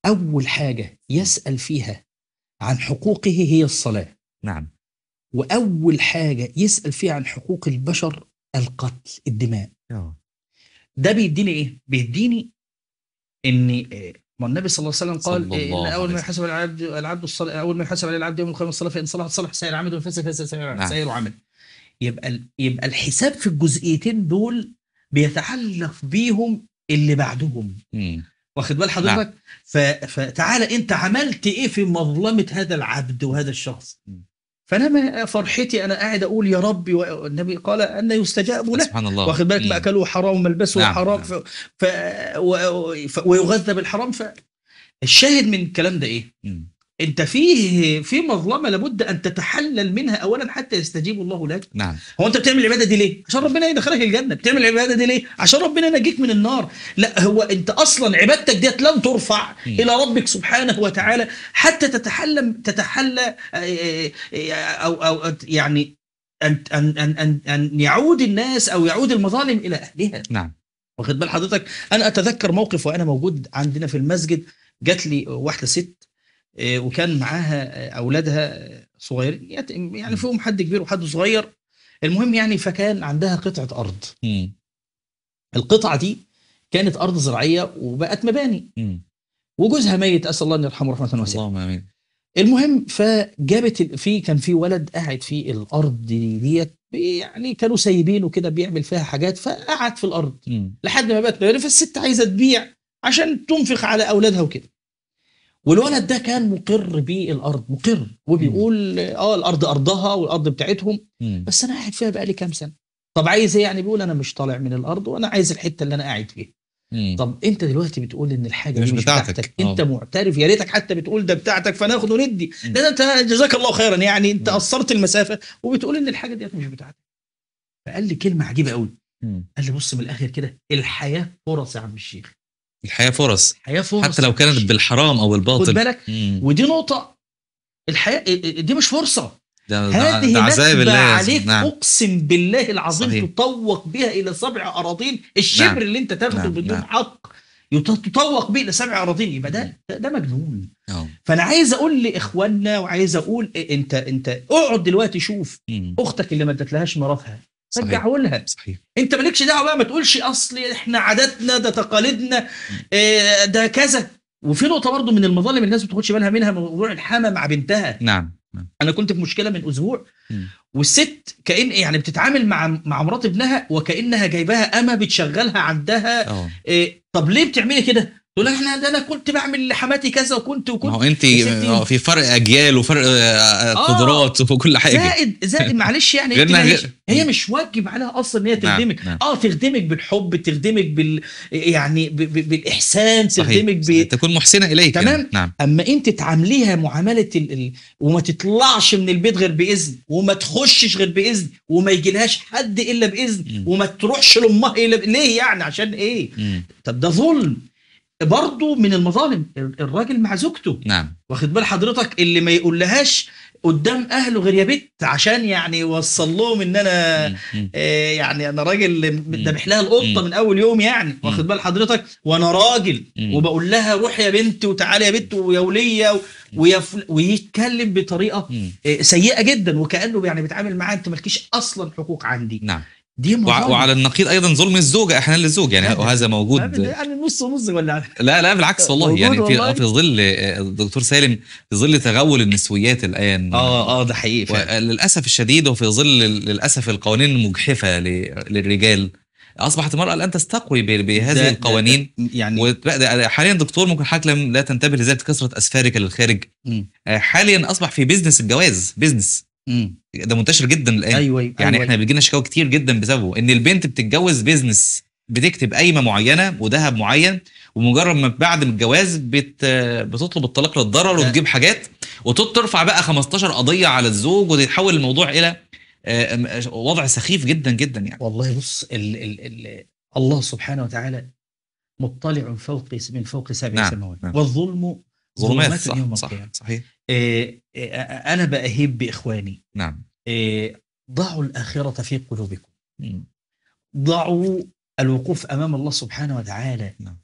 اول حاجه يسال فيها عن حقوقه هي الصلاه نعم واول حاجه يسال فيها عن حقوق البشر القتل الدماء أوه. ده بيديني ايه بيديني ان ما النبي صلى الله عليه وسلم قال إيه ان اول ما يحاسب العبد العبد الصلاه اول ما يحاسب عليه العبد يوم القيامه الصلاه فان صلحت صلح سائر عمل وان فسد فسد سائر عمل يبقى يبقى الحساب في الجزئيتين دول بيتعلق بيهم اللي بعدهم واخد بال نعم. حضرتك فتعالى انت عملت ايه في مظلمه هذا العبد وهذا الشخص مم. فانا فرحتي انا قاعد اقول يا ربي والنبي قال ان يستجاب له سبحان الله واخد بالك ماكله حرام وملبسه نعم حرام ف... ف... و... ويغذى بالحرام فالشاهد من الكلام ده ايه؟ مم. انت فيه في مظلمه لابد ان تتحلل منها اولا حتى يستجيب الله لك نعم هو انت بتعمل العباده دي ليه عشان ربنا يدخلك إيه؟ الجنه بتعمل العباده دي ليه عشان ربنا ينجيك من النار لا هو انت اصلا عبادتك ديت لن ترفع مم. الى ربك سبحانه وتعالى حتى تتحلم تتحلى آه، آه، او او يعني ان ان ان ان يعود الناس او يعود المظالم الى اهلها نعم واخد بال حضرتك انا اتذكر موقف وانا موجود عندنا في المسجد جات لي واحده ست آه، وكان معاها اولادها صغيرين يعني فيهم حد كبير وحد صغير المهم يعني فكان عندها قطعه ارض القطعه دي كانت ارض زراعيه وبقت مباني وجوزها ميت اسال الله ان يرحمه رحمه واسعه اللهم امين المهم فجابت في كان في ولد قاعد في الارض ديت يعني كانوا سايبينه كده بيعمل فيها حاجات فقعد في الارض م. لحد ما بقت فالست عايزه تبيع عشان تنفق على اولادها وكده والولد ده كان مقر بالارض مقر وبيقول اه الارض ارضها والارض بتاعتهم بس انا قاعد فيها بقالي كام سنه طب عايز ايه يعني بيقول انا مش طالع من الارض وانا عايز الحته اللي انا قاعد فيها طب انت دلوقتي بتقول ان الحاجه مش, مش بتاعتك, بتاعتك. آه. انت معترف يا ريتك حتى بتقول ده بتاعتك فناخد وندي ده انت جزاك الله خيرا يعني انت قصرت المسافه وبتقول ان الحاجه ديت مش بتاعتك فقال لي كلمه عجيبه قوي قال لي بص من الاخر كده الحياه فرص يا عم الشيخ الحياه فرص الحياه فرص حتى لو كانت بالحرام او الباطل خد بالك ودي نقطه الحياه دي مش فرصه ده هذه ده عذاب الله عليك نعم. اقسم بالله العظيم صحيح. تطوق بها الى سبع اراضين الشبر نعم. اللي انت تاخده نعم. بدون نعم. حق به الى سبع اراضين يبقى ده ده مجنون أوه. فانا عايز اقول لاخواننا وعايز اقول إيه انت انت اقعد دلوقتي شوف مم. اختك اللي ما ادتلهاش مراتها صحيح. لها صحيح انت مالكش دعوه بقى ما تقولش اصل احنا عاداتنا ده تقاليدنا آه، ده كذا وفي نقطه برضو من المظالم الناس ما بتاخدش بالها منها موضوع الحامه مع بنتها نعم،, نعم انا كنت في مشكله من اسبوع والست كان يعني بتتعامل مع مع مرات ابنها وكانها جايباها اما بتشغلها عندها إيه طب ليه بتعملي كده تقول احنا ده انا كنت بعمل لحماتي كذا وكنت وكنت ما هو انت آه، في فرق اجيال وفرق آه، آه، قدرات آه وكل حاجه زائد زائد معلش يعني غير هي مش واجب عليها اصلا ان هي نعم، تخدمك نعم. اه تخدمك بالحب تخدمك بال يعني بالاحسان تخدمك ب... تكون محسنه اليك يعني. تمام نعم. اما انت تعامليها معامله ال... ال... وما تطلعش من البيت غير باذن وما تخشش غير باذن وما يجيلهاش حد الا باذن م. وما تروحش لامها الا ليه يعني عشان ايه م. طب ده ظلم برضه من المظالم الراجل مع زوجته نعم واخد بال حضرتك اللي ما يقولهاش قدام اهله غير يا بت عشان يعني يوصل لهم ان انا آه يعني انا راجل ذبح لها القطه من اول يوم يعني واخد بال حضرتك وانا راجل وبقول لها روح يا بنت وتعالى يا بنت ويا وليه ويا ويتكلم بطريقه آه سيئه جدا وكانه يعني بيتعامل معاها انت مالكيش اصلا حقوق عندي نعم دي وعلى النقيض ايضا ظلم الزوجه احنا للزوج يعني وهذا موجود يعني نص نص ولا لا لا بالعكس والله يعني في في ظل الدكتور سالم في ظل تغول النسويات الان اه اه ده حقيقي للاسف الشديد وفي ظل للاسف القوانين المجحفه للرجال اصبحت المراه الان تستقوي بهذه القوانين ده يعني حاليا دكتور ممكن حضرتك لا تنتبه لذات كثره اسفارك للخارج حاليا اصبح في بيزنس الجواز بيزنس ده منتشر جدا الان ايوه, أيوة يعني أيوة. احنا بيجي لنا شكاوى كتير جدا بسببه ان البنت بتتجوز بيزنس بتكتب قايمه معينه وذهب معين ومجرد ما بعد الجواز بت بتطلب الطلاق للضرر وتجيب حاجات وترفع بقى 15 قضيه على الزوج وتتحول الموضوع الى آه، آه، وضع سخيف جدا جدا يعني والله بص ال ال ال الله سبحانه وتعالى مطلع فوق من فوق سبع نعم سماوات نعم والظلم ظلمات يوم القيامه صحيح إيه، إيه، انا باهيب باخواني نعم إيه، ضعوا الاخره في قلوبكم ضعوا الوقوف امام الله سبحانه وتعالى نعم.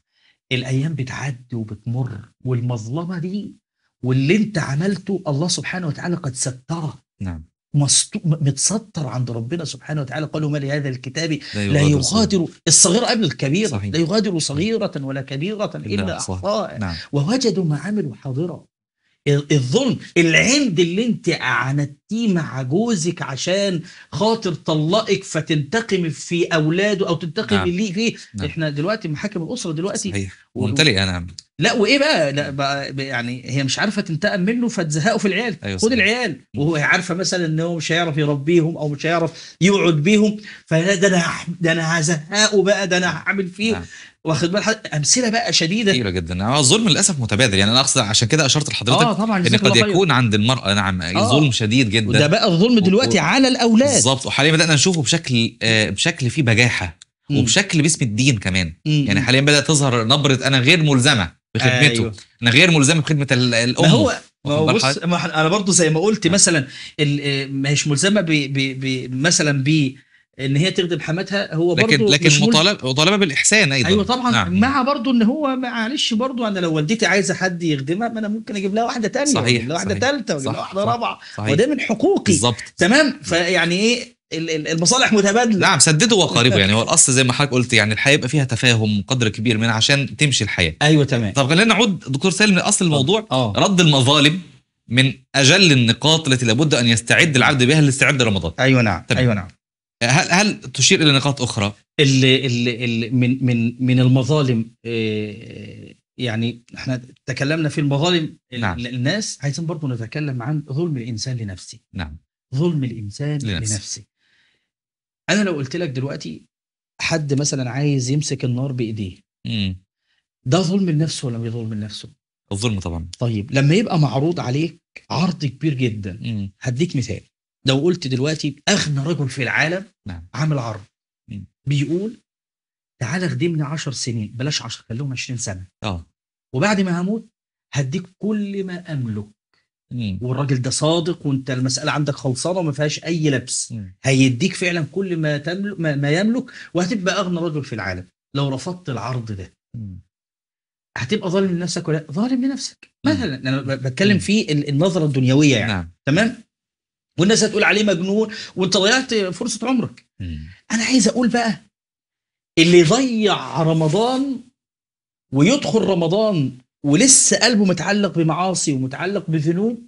الايام بتعدي وبتمر والمظلمه دي واللي انت عملته الله سبحانه وتعالى قد ستره نعم مستو... متستر عند ربنا سبحانه وتعالى قالوا ما لهذا الكتاب لا, يغادر الصغيرة قبل الكبيرة صحيح. لا يغادر صغيرة ولا كبيرة إلا أحصاها نعم. ووجدوا ما عملوا حاضرة الظلم العند اللي انت اعاندتيه مع جوزك عشان خاطر طلقك فتنتقم في اولاده او تنتقم نعم. ليه فيه نعم. احنا دلوقتي محاكم الاسره دلوقتي ممتلئه وممتلئ انا لا وايه بقى لا بقى يعني هي مش عارفه تنتقم منه فتزهقه في العيال أيوة خد العيال وهو عارفه مثلا ان هو مش هيعرف يربيهم او مش هيعرف يقعد بيهم فده انا ده انا هزهقه بقى ده انا هعمل فيه نعم. واخد بال امثله بقى شديده كثيره جدا الظلم للاسف متبادل يعني انا اقصد عشان كده اشرت لحضرتك آه طبعا ان قد يكون عند المراه نعم آه ظلم شديد جدا وده بقى الظلم دلوقتي و... على الاولاد بالظبط وحاليا بدانا نشوفه بشكل آه بشكل فيه بجاحه مم. وبشكل باسم الدين كمان مم. يعني حاليا بدات تظهر نبره انا غير ملزمه بخدمته أيوه. انا غير ملزمه بخدمه الام ما هو ما بص ما انا برضو زي ما قلت نعم. مثلا آه، ما هيش ملزمه ب ب ب مثلا ب ان هي تخدم حماتها هو برضه لكن لكن مطالبه مطالبه بالاحسان ايضا ايوه طبعا نعم. مع برضه ان هو معلش برضه انا لو والدتي عايزه حد يخدمها ما انا ممكن اجيب لها واحده ثانيه صحيح واحدة لها واحده ثالثه واجيب لها واحده رابعه وده من حقوقي بالظبط تمام فيعني ايه المصالح متبادله نعم سددوا وقاربوا يعني هو الاصل زي ما حضرتك قلت يعني الحياه يبقى فيها تفاهم قدر كبير منها عشان تمشي الحياه ايوه تمام طب خلينا نعود دكتور سالم لاصل الموضوع أوه. رد المظالم من اجل النقاط التي لابد ان يستعد العبد بها لاستعداد رمضان ايوه نعم تمام. ايوه نعم هل هل تشير الى نقاط اخرى؟ اللي اللي اللي من من من المظالم آه، يعني احنا تكلمنا في المظالم نعم. الناس عايزين برضو نتكلم عن ظلم الانسان لنفسه نعم ظلم الانسان لنفسه, لنفسه. انا لو قلت لك دلوقتي حد مثلا عايز يمسك النار بايديه ده ظلم لنفسه ولا ظلم لنفسه؟ الظلم طبعا طيب لما يبقى معروض عليك عرض كبير جدا مم. هديك مثال لو قلت دلوقتي اغنى رجل في العالم نعم. عامل عرض بيقول تعالى اخدمني 10 سنين بلاش 10 خليهم 20 سنه اه وبعد ما هموت هديك كل ما املك مم. والراجل ده صادق وانت المساله عندك خلصانه وما فيهاش اي لبس مم. هيديك فعلا كل ما تملك ما, ما يملك وهتبقى اغنى رجل في العالم لو رفضت العرض ده مم. هتبقى ظالم لنفسك ولا ظالم لنفسك مثلا انا بتكلم في النظره الدنيويه يعني نعم. تمام والناس هتقول عليه مجنون وانت ضيعت فرصه عمرك انا عايز اقول بقى اللي يضيع رمضان ويدخل رمضان ولسه قلبه متعلق بمعاصي ومتعلق بذنوب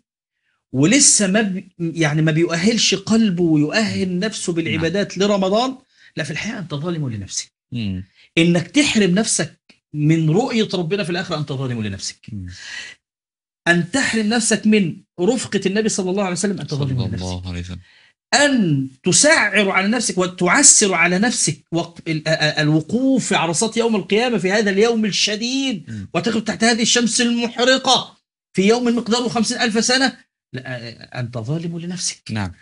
ولسه ما بي يعني ما بيؤهلش قلبه ويؤهل نفسه بالعبادات نعم. لرمضان لا في الحقيقه انت ظالم لنفسك انك تحرم نفسك من رؤيه ربنا في الاخره انت ظالم لنفسك أن تحرم نفسك من رفقة النبي صلى الله عليه وسلم أن تظلم الله نفسك عليه وسلم. أن تسعر على نفسك وتعسر على نفسك الوقوف في عرصات يوم القيامة في هذا اليوم الشديد وتقف تحت هذه الشمس المحرقة في يوم مقداره خمسين ألف سنة أنت ظالم لنفسك نعم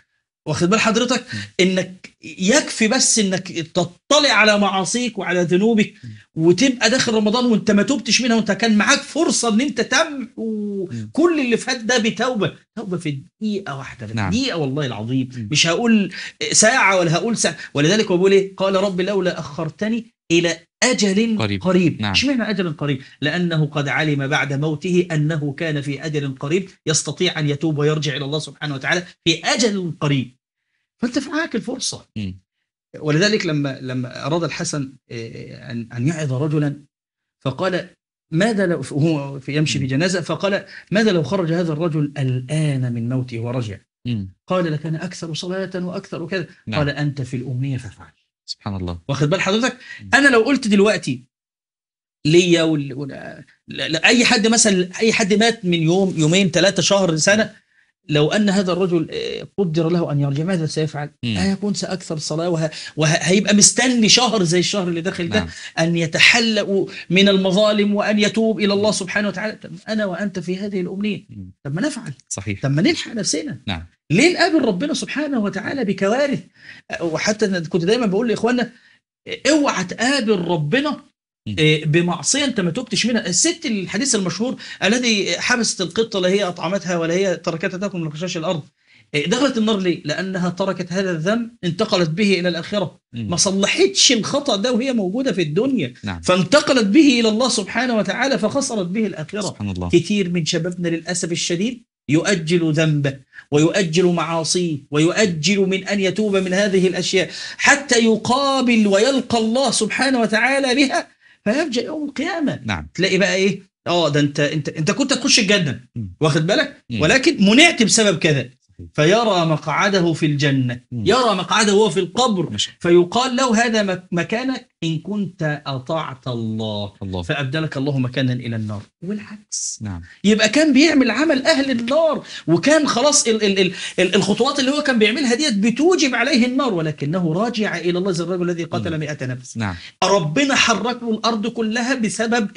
واخد بال حضرتك انك يكفي بس انك تطلع على معاصيك وعلى ذنوبك وتبقى داخل رمضان وانت ما تبتش منها وانت كان معاك فرصه ان انت تمحو كل اللي فات ده بتوبه توبه في دقيقه واحده نعم. دقيقه والله العظيم مش هقول ساعه ولا هقول ساعه ولذلك هو بيقول ايه قال رب لولا اخرتني الى أجل قريب, قريب. نعم. شمعنا أجل قريب لأنه قد علم بعد موته أنه كان في أجل قريب يستطيع أن يتوب ويرجع إلى الله سبحانه وتعالى في أجل قريب فأنت في معك الفرصة م. ولذلك لما لما أراد الحسن آه، آه، أن أن يعظ رجلا فقال ماذا لو هو يمشي في جنازة فقال ماذا لو خرج هذا الرجل الآن من موته ورجع م. قال لكان أكثر صلاة وأكثر كذا نعم. قال أنت في الأمنية فافعل سبحان الله واخد بال حضرتك انا لو قلت دلوقتي ليا وال... ولا... اي حد مثلا اي حد مات من يوم يومين ثلاثه شهر سنه لو ان هذا الرجل آه، قدر له ان يرجع ماذا سيفعل؟ هيكون ساكثر صلاه وه... وهيبقى مستني شهر زي الشهر اللي داخل ده نعم. ان يتحلق من المظالم وان يتوب الى الله سبحانه وتعالى، طب انا وانت في هذه الامنيه، طب ما نفعل صحيح طب ما نلحق نفسنا نعم ليه نقابل ربنا سبحانه وتعالى بكوارث؟ وحتى كنت دايما بقول لاخواننا اوعى تقابل ربنا آه، بمعصيه انت ما تبتش منها الست الحديث المشهور الذي حبست القطه لا هي اطعمتها ولا هي تركتها تاكل من خشاش الارض آه، دخلت النار ليه؟ لانها تركت هذا الذنب انتقلت به الى الاخره ما صلحتش الخطا ده وهي موجوده في الدنيا نعم. فانتقلت به الى الله سبحانه وتعالى فخسرت به الاخره سبحان الله. كتير من شبابنا للاسف الشديد يؤجل ذنبه ويؤجل معاصيه ويؤجل من ان يتوب من هذه الاشياء حتى يقابل ويلقى الله سبحانه وتعالى بها فيفجأ يوم القيامه نعم تلاقي بقى ايه اه ده انت انت انت كنت هتخش الجنه واخد بالك ولكن منعت بسبب كذا فيرى مقعده في الجنة يرى مقعده هو في القبر فيقال له هذا مكانك إن كنت أطعت الله, الله. فأبدلك الله مكانا إلى النار والعكس نعم. يبقى كان بيعمل عمل أهل النار وكان خلاص ال ال ال الخطوات اللي هو كان بيعملها ديت بتوجب عليه النار ولكنه راجع إلى الله زي الرجل الذي قتل 100 نعم. نفس نعم. ربنا حرك له الأرض كلها بسبب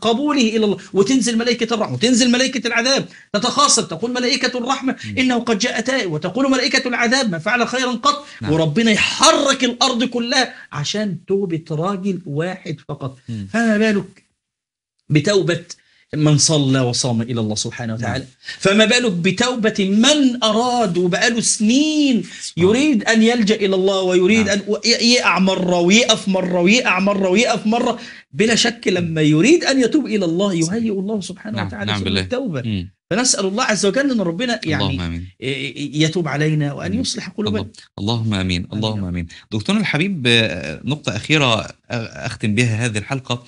قبوله إلى الله وتنزل ملائكة الرحمة وتنزل ملائكة العذاب تتخاصم تقول ملائكة الرحمة م. نعم. إنه قد جاء تائب وتقول ملائكة العذاب ما فعل خيرا قط نعم. وربنا يحرك الأرض كلها عشان توبة توبة راجل واحد فقط م. فما بالك بتوبة من صلى وصام إلى الله سبحانه وتعالى م. نعم. فما بالك بتوبة من أراد وبقاله سنين يريد أن يلجأ إلى الله ويريد م. نعم. أن يقع مرة ويقف مرة ويقع مرة ويقف مرة بلا شك لما يريد أن يتوب إلى الله يهيئ الله سبحانه نعم. وتعالى نعم. التوبة فنسال الله عز وجل ان ربنا يعني اللهم أمين. يتوب علينا وان يصلح قلوبنا اللهم امين اللهم امين دكتورنا الحبيب آه، نقطه اخيره اختم بها هذه الحلقه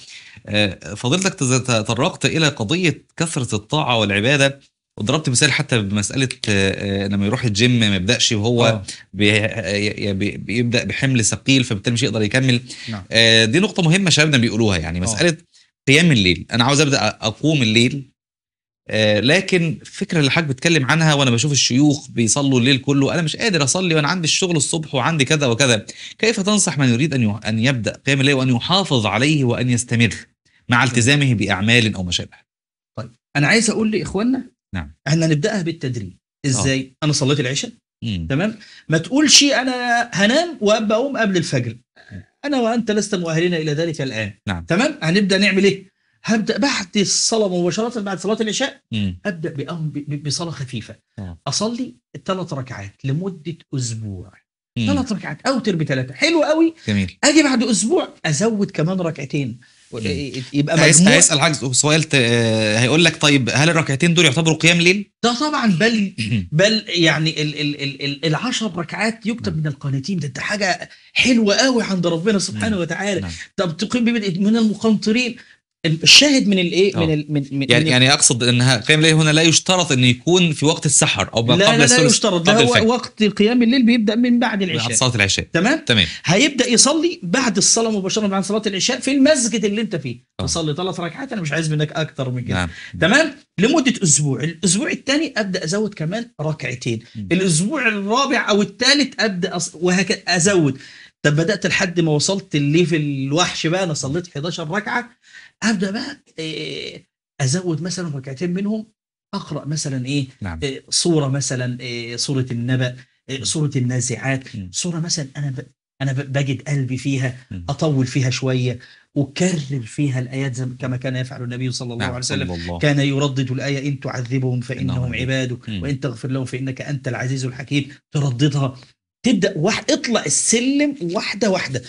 آه، فضلتك تطرقت الى قضيه كثره الطاعه والعباده وضربت مثال حتى بمساله آه، لما يروح الجيم ما يبداش وهو بيبدا بحمل ثقيل فبالتالي مش يقدر يكمل نعم. دي نقطه مهمه شبابنا بيقولوها يعني مساله قيام الليل انا عاوز ابدا اقوم الليل آه، لكن الفكره اللي حضرتك بتتكلم عنها وانا بشوف الشيوخ بيصلوا الليل كله انا مش قادر اصلي وانا عندي الشغل الصبح وعندي كذا وكذا كيف تنصح من يريد ان ان يبدا قيام الليل وان يحافظ عليه وان يستمر مع نعم. التزامه باعمال او ما شابه طيب انا عايز اقول لاخواننا نعم احنا نبداها بالتدريج آه. ازاي أوه. انا صليت العشاء تمام ما تقولش انا هنام وابقى اقوم قبل الفجر انا وانت لست مؤهلين الى ذلك الان نعم. تمام هنبدا نعمل ايه هبدا بعد الصلاه مباشره بعد صلاه العشاء مم. ابدا بأم بصلاه خفيفه مم. آه. اصلي الثلاث ركعات لمده اسبوع ثلاث ركعات اوتر بثلاثه حلو قوي جميل اجي بعد اسبوع ازود كمان ركعتين إيه، إيه، يبقى مجموع هيسال حاجز سؤال آه، هيقول لك طيب هل الركعتين دول يعتبروا قيام ليل؟ ده طبعا بل بل يعني ال ال ال ال العشر ركعات يكتب من القانتين ده, ده حاجه حلوه قوي عند ربنا سبحانه وتعالى نعم. طب تقيم من المقنطرين الشاهد من الايه من, آه. الـ من من يعني يعني اقصد انها قيام الليل هنا لا يشترط ان يكون في وقت السحر او ما قبل لا لا, لا يشترط ده هو وقت قيام الليل بيبدا من بعد العشاء بعد صلاه العشاء تمام تمام هيبدا يصلي بعد الصلاه مباشره بعد صلاه العشاء في المسجد اللي انت فيه آه. تصلي ثلاث ركعات انا مش عايز منك اكتر من كده نعم. تمام لمده اسبوع الاسبوع الثاني ابدا ازود كمان ركعتين الاسبوع الرابع او الثالث ابدا أص... وهكذا ازود طب بدات لحد ما وصلت الليفل الوحش بقى انا صليت 11 ركعه ابدا بقى ازود مثلا ركعتين منهم اقرا مثلا ايه نعم. صوره مثلا صوره النبأ صوره النازعات صوره مثلا انا ب... انا بجد قلبي فيها اطول فيها شويه وكرر فيها الايات كما كان يفعل النبي صلى الله نعم، عليه وسلم كان يردد الايه ان تعذبهم فانهم عبادك وان تغفر لهم فانك انت العزيز الحكيم ترددها تبدا واحد اطلع السلم واحده واحده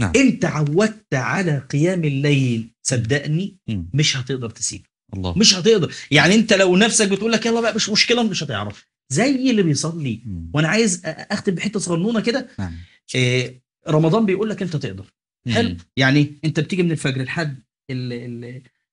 نعم. انت عودت على قيام الليل صدقني مش هتقدر تسيبه الله مش هتقدر يعني انت لو نفسك بتقول لك يلا بقى مش مشكله مش هتعرف زي اللي بيصلي مم. وانا عايز اختم بحته صغنونه كده نعم. إيه رمضان بيقول لك انت تقدر حلو يعني انت بتيجي من الفجر لحد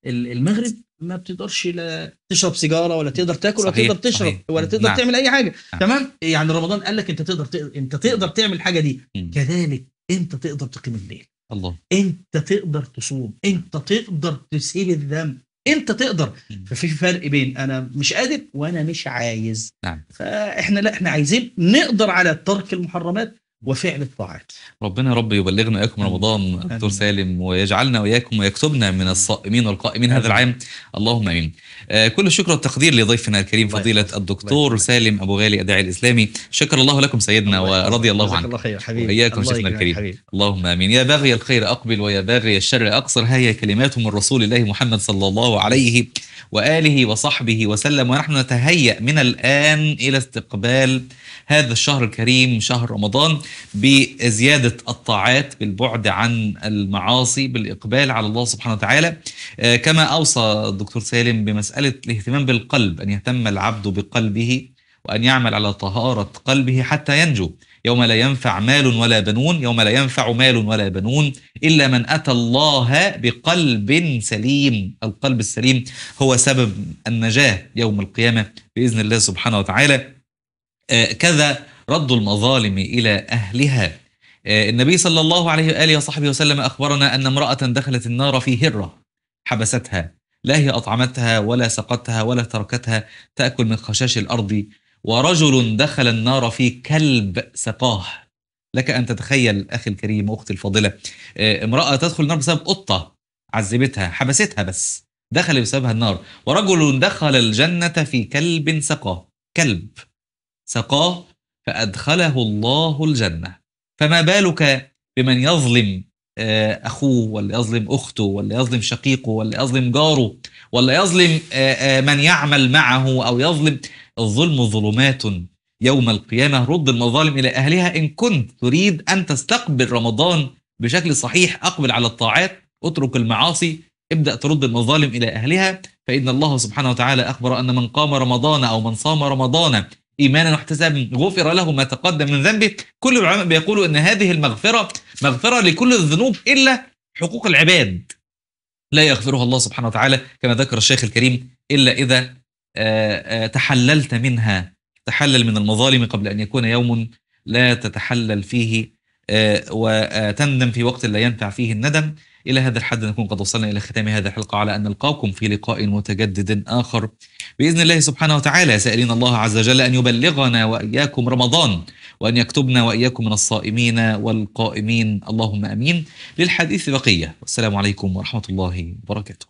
المغرب ما بتقدرش لا تشرب سيجاره ولا تقدر تاكل صحيح. ولا تقدر تشرب صحيح. ولا تقدر نعم. تعمل اي حاجه نعم. تمام يعني رمضان قال لك انت تقدر, تقدر انت تقدر تعمل الحاجه دي مم. كذلك انت تقدر تقيم الليل الله انت تقدر تصوم انت تقدر تسيب الذنب انت تقدر ففي فرق بين انا مش قادر وانا مش عايز نعم فاحنا لا احنا عايزين نقدر على ترك المحرمات وفعل الطاعات ربنا يا رب يبلغنا اياكم رمضان دكتور سالم ويجعلنا واياكم ويكتبنا من الصائمين والقائمين هذا العام اللهم امين آه كل الشكر والتقدير لضيفنا الكريم فضيله الدكتور سالم ابو غالي الداعي الاسلامي شكر الله لكم سيدنا ورضي الله عنك الله خير حبيبي واياكم شيخنا الكريم حبيب. اللهم امين يا باغي الخير اقبل ويا باغي الشر اقصر هي كلمات من رسول الله محمد صلى الله عليه واله وصحبه وسلم ونحن نتهيأ من الان الى استقبال هذا الشهر الكريم شهر رمضان بزيادة الطاعات بالبعد عن المعاصي بالإقبال على الله سبحانه وتعالى آه، كما أوصى الدكتور سالم بمسألة الاهتمام بالقلب أن يهتم العبد بقلبه وأن يعمل على طهارة قلبه حتى ينجو يوم لا ينفع مال ولا بنون يوم لا ينفع مال ولا بنون إلا من أتى الله بقلب سليم القلب السليم هو سبب النجاة يوم القيامة بإذن الله سبحانه وتعالى آه، كذا رد المظالم إلى أهلها آه، النبي صلى الله عليه وآله وصحبه وسلم أخبرنا أن امرأة دخلت النار في هرة حبستها لا هي أطعمتها ولا سقتها ولا تركتها تأكل من خشاش الأرض ورجل دخل النار في كلب سقاه لك أن تتخيل أخي الكريم وأختي الفاضلة آه، امرأة تدخل النار بسبب قطة عذبتها حبستها بس دخل بسببها النار ورجل دخل الجنة في كلب سقاه كلب سقاه فأدخله الله الجنة فما بالك بمن يظلم آه، أخوه ولا يظلم أخته ولا يظلم شقيقه ولا يظلم جاره ولا يظلم آه، آه، من يعمل معه أو يظلم الظلم ظلمات يوم القيامة رد المظالم إلى أهلها إن كنت تريد أن تستقبل رمضان بشكل صحيح أقبل على الطاعات اترك المعاصي ابدأ ترد المظالم إلى أهلها فإن الله سبحانه وتعالى أخبر أن من قام رمضان أو من صام رمضان إيمانا واحتسابا غفر له ما تقدم من ذنبه كل العلماء بيقولوا أن هذه المغفرة مغفرة لكل الذنوب إلا حقوق العباد لا يغفرها الله سبحانه وتعالى كما ذكر الشيخ الكريم إلا إذا آه، آه، تحللت منها تحلل من المظالم قبل أن يكون يوم لا تتحلل فيه آه، وتندم في وقت لا ينفع فيه الندم إلى هذا الحد نكون قد وصلنا إلى ختام هذه الحلقة على أن نلقاكم في لقاء متجدد آخر بإذن الله سبحانه وتعالى سائلين الله عز وجل أن يبلغنا وإياكم رمضان وأن يكتبنا وإياكم من الصائمين والقائمين اللهم أمين للحديث بقية والسلام عليكم ورحمة الله وبركاته